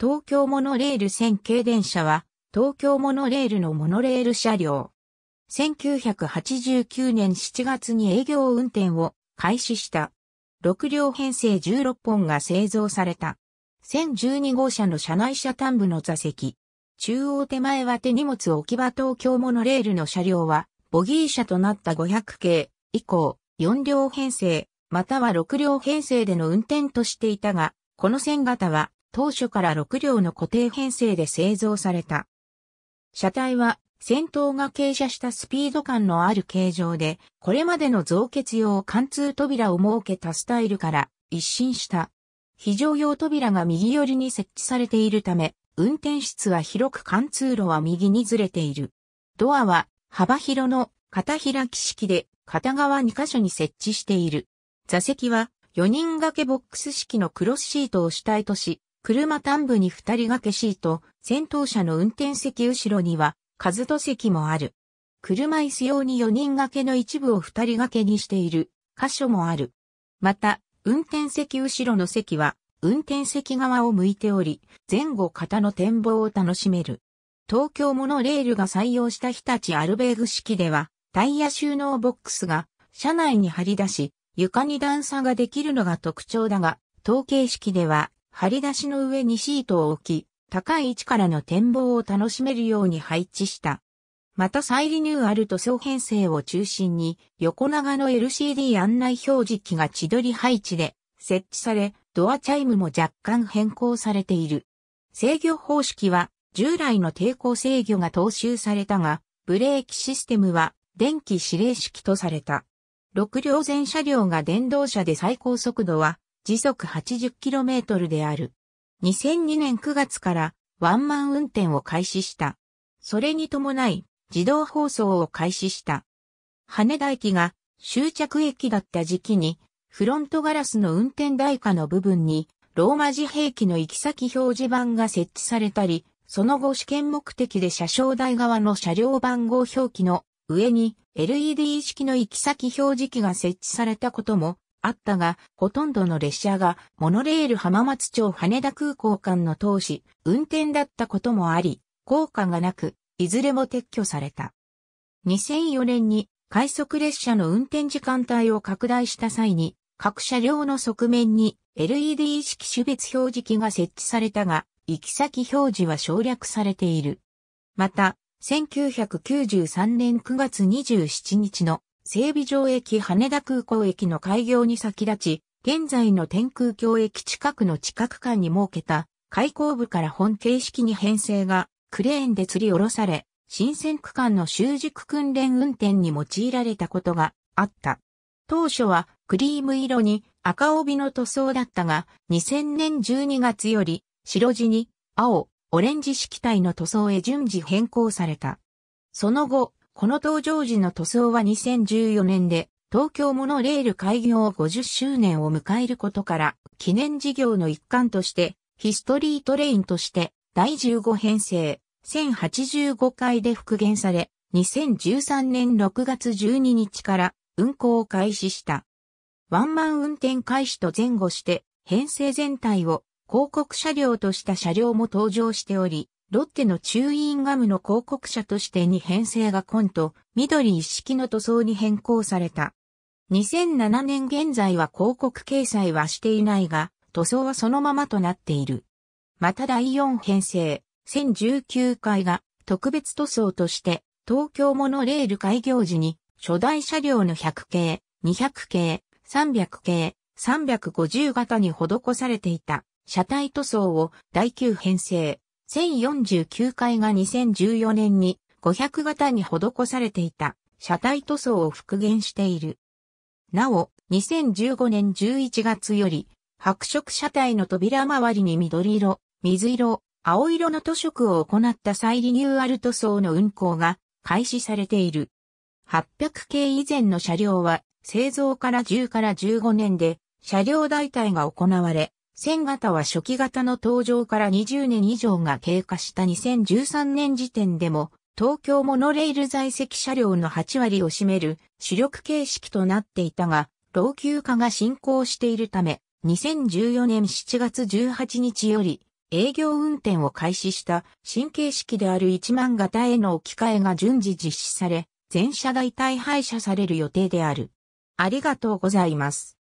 東京モノレール線系電車は、東京モノレールのモノレール車両。1989年7月に営業運転を開始した。6両編成16本が製造された。1012号車の車内車端部の座席。中央手前は手荷物置き場東京モノレールの車両は、ボギー車となった500系以降、4両編成、または6両編成での運転としていたが、この線型は当初から6両の固定編成で製造された。車体は先頭が傾斜したスピード感のある形状で、これまでの造血用貫通扉を設けたスタイルから一新した。非常用扉が右寄りに設置されているため、運転室は広く貫通路は右にずれている。ドアは幅広の片開き式で片側2箇所に設置している。座席は4人掛けボックス式のクロスシートを主体とし、車端部に二人掛けシート、先頭車の運転席後ろには、カズド席もある。車椅子用に四人掛けの一部を二人掛けにしている箇所もある。また、運転席後ろの席は、運転席側を向いており、前後型の展望を楽しめる。東京モノレールが採用した日立アルベーグ式では、タイヤ収納ボックスが車内に張り出し、床に段差ができるのが特徴だが、統計式では張り出しの上にシートを置き、高い位置からの展望を楽しめるように配置した。また再リニューアルと総編成を中心に横長の LCD 案内表示器が千鳥配置で設置され、ドアチャイムも若干変更されている。制御方式は従来の抵抗制御が踏襲されたが、ブレーキシステムは電気指令式とされた。6両全車両が電動車で最高速度は時速 80km である。2002年9月からワンマン運転を開始した。それに伴い自動放送を開始した。羽田駅が終着駅だった時期にフロントガラスの運転台下の部分にローマ字兵器の行き先表示板が設置されたり、その後試験目的で車掌台側の車両番号表記の上に LED 式の行き先表示器が設置されたこともあったが、ほとんどの列車がモノレール浜松町羽田空港間の通し、運転だったこともあり、効果がなく、いずれも撤去された。2004年に快速列車の運転時間帯を拡大した際に、各車両の側面に LED 式種別表示器が設置されたが、行き先表示は省略されている。また、1993年9月27日の整備場駅羽田空港駅の開業に先立ち、現在の天空橋駅近くの近く間に設けた開口部から本形式に編成がクレーンで吊り下ろされ、新鮮区間の習熟訓練運転に用いられたことがあった。当初はクリーム色に赤帯の塗装だったが、2000年12月より白地に青、オレンジ色体の塗装へ順次変更された。その後、この登場時の塗装は2014年で東京モノレール開業50周年を迎えることから記念事業の一環としてヒストリートレインとして第15編成1085回で復元され2013年6月12日から運行を開始した。ワンマン運転開始と前後して編成全体を広告車両とした車両も登場しており、ロッテの中印ガムの広告車としてに編成が紺と緑一式の塗装に変更された。2007年現在は広告掲載はしていないが、塗装はそのままとなっている。また第4編成、1019回が特別塗装として東京モノレール開業時に初代車両の100系、200系、300系、350型に施されていた車体塗装を第9編成、1049階が2014年に500型に施されていた車体塗装を復元している。なお、2015年11月より白色車体の扉周りに緑色、水色、青色の塗色を行った再リニューアル塗装の運行が開始されている。800系以前の車両は製造から10から15年で車両代替が行われ、1000型は初期型の登場から20年以上が経過した2013年時点でも、東京モノレール在籍車両の8割を占める主力形式となっていたが、老朽化が進行しているため、2014年7月18日より営業運転を開始した新形式である1万型への置き換えが順次実施され、全車代替廃車される予定である。ありがとうございます。